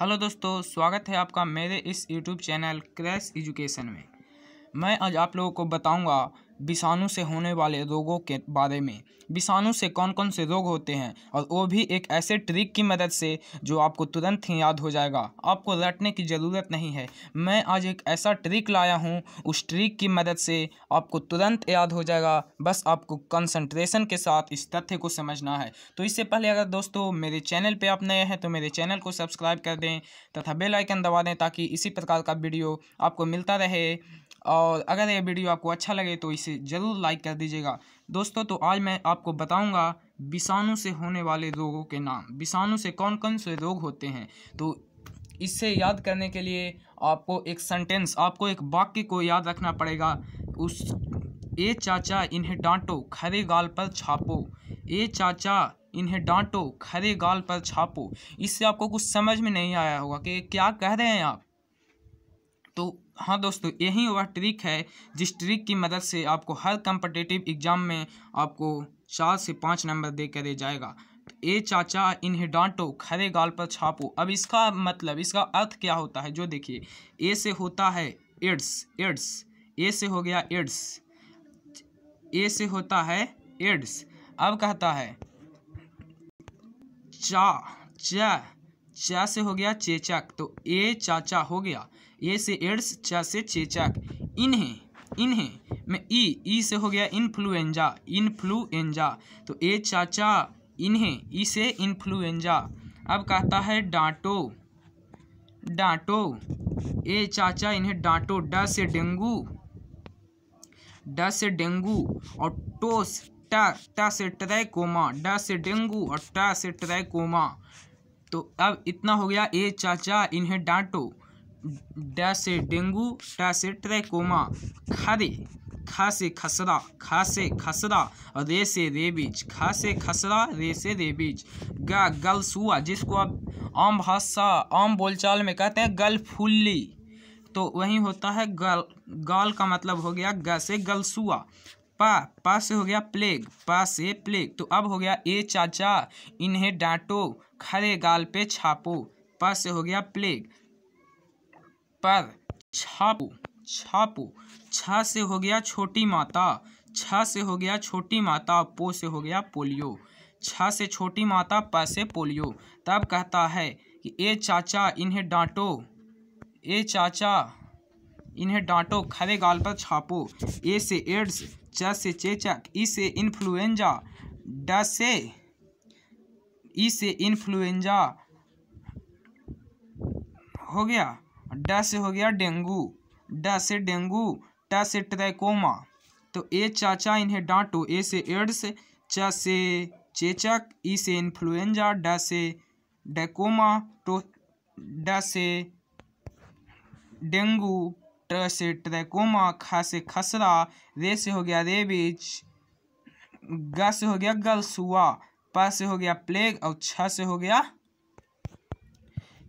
hello दोस्तों स्वागत है आपका मेरे इस यूट्यूब चैनल क्रैश एजुकेशन में मैं आज आप लोगों को बताऊंगा विषाणु से होने वाले रोगों के बारे में विषाणु से कौन कौन से रोग होते हैं और वो भी एक ऐसे ट्रिक की मदद से जो आपको तुरंत ही याद हो जाएगा आपको रटने की ज़रूरत नहीं है मैं आज एक ऐसा ट्रिक लाया हूँ उस ट्रिक की मदद से आपको तुरंत याद हो जाएगा बस आपको कंसंट्रेशन के साथ इस तथ्य को समझना है तो इससे पहले अगर दोस्तों मेरे चैनल पर आप नए हैं तो मेरे चैनल को सब्सक्राइब कर दें तथा बेलाइकन दबा दें ताकि इसी प्रकार का वीडियो आपको मिलता रहे और अगर ये वीडियो आपको अच्छा लगे तो इसे ज़रूर लाइक कर दीजिएगा दोस्तों तो आज मैं आपको बताऊंगा विषाणु से होने वाले रोगों के नाम विषाणु से कौन कौन से रोग होते हैं तो इससे याद करने के लिए आपको एक सेंटेंस आपको एक वाक्य को याद रखना पड़ेगा उस ए चाचा इन्हें डांटो खरे गाल पर छापो ए चाचा इन्हें डांटो खरे गाल पर छापो इससे आपको कुछ समझ में नहीं आया होगा कि क्या कह रहे हैं आप तो हाँ दोस्तों यही वह ट्रिक है जिस ट्रिक की मदद से आपको हर कम्पटेटिव एग्ज़ाम में आपको चार से पाँच नंबर दे कर दे जाएगा तो ए चाचा इन्हें डांटो खरे गाल पर छापो अब इसका मतलब इसका अर्थ क्या होता है जो देखिए ए से होता है एड्स एड्स ए से हो गया एड्स ए से होता है एड्स अब कहता है चा चा चा से हो गया चेचक तो ए चाचा हो गया ए से एड्स चा से चेचक इन्हें इन्हें में ई ई से हो गया इन्फ्लुएंजा इन्फ्लुएंजा तो ए चाचा इन्हें ई से इन्फ्लुएंजा अब कहता है डांटो डांटो ए चाचा इन्हें डांटो ड डा से डेंगू ड डा से डेंगू और टोस ट से ट्रैकोमा ड से डेंगू और ट से ट्रैकोमा तो अब इतना हो गया ए चाचा इन्हें डांटो डा से डेंगू टा से ट्रैकोमा दे खा से खसरा खा से खसरा और रे से रेबीज खा से खसरा रे से रेबीज गा सुआ जिसको आप आम भाषा आम बोलचाल में कहते हैं गल फुल्ली तो वही होता है गल गाल का मतलब हो गया ग से गलसुआ पा पा से हो गया प्लेग पा से प्लेग तो अब हो गया ए चाचा इन्हें डांटो खरे गाल पे छापो पा से हो गया प्लेग पर छापो छापो छ से हो गया छोटी माता छ से हो गया छोटी माता पो से हो गया पोलियो छ से छोटी माता प से पोलियो तब कहता है कि ए चाचा इन्हें डांटो ए चाचा इन्हें डांटो खरे गाल पर छापो ए से एड्स च से चेचक ई से इन्फ्लुएंजा ड से ई से इन्फ्लुएंजा हो गया ड से हो गया डेंगू ड से डेंगू ट से ट्रैकोमा तो ए चाचा इन्हें डांटो ए से एड्स च से चेचक ई से इन्फ्लुएंजा ड से डेकोमा टो तो ड से डेंगू ट से ट्रैकोमा खा से खसरा रे से हो गया रेबिज ग से हो गया गलसुआ प से हो गया प्लेग और छ से हो गया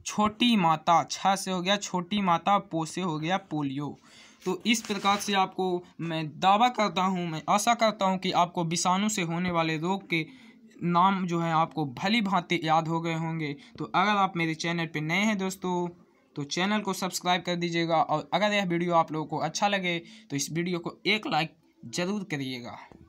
छोटी माता छ से हो गया छोटी माता पो से हो गया पोलियो तो इस प्रकार से आपको मैं दावा करता हूँ मैं आशा करता हूँ कि आपको विषाणु से होने वाले रोग के नाम जो है आपको भली भांति याद हो गए होंगे तो अगर आप मेरे चैनल पर नए हैं दोस्तों तो चैनल को सब्सक्राइब कर दीजिएगा और अगर यह वीडियो आप लोगों को अच्छा लगे तो इस वीडियो को एक लाइक ज़रूर करिएगा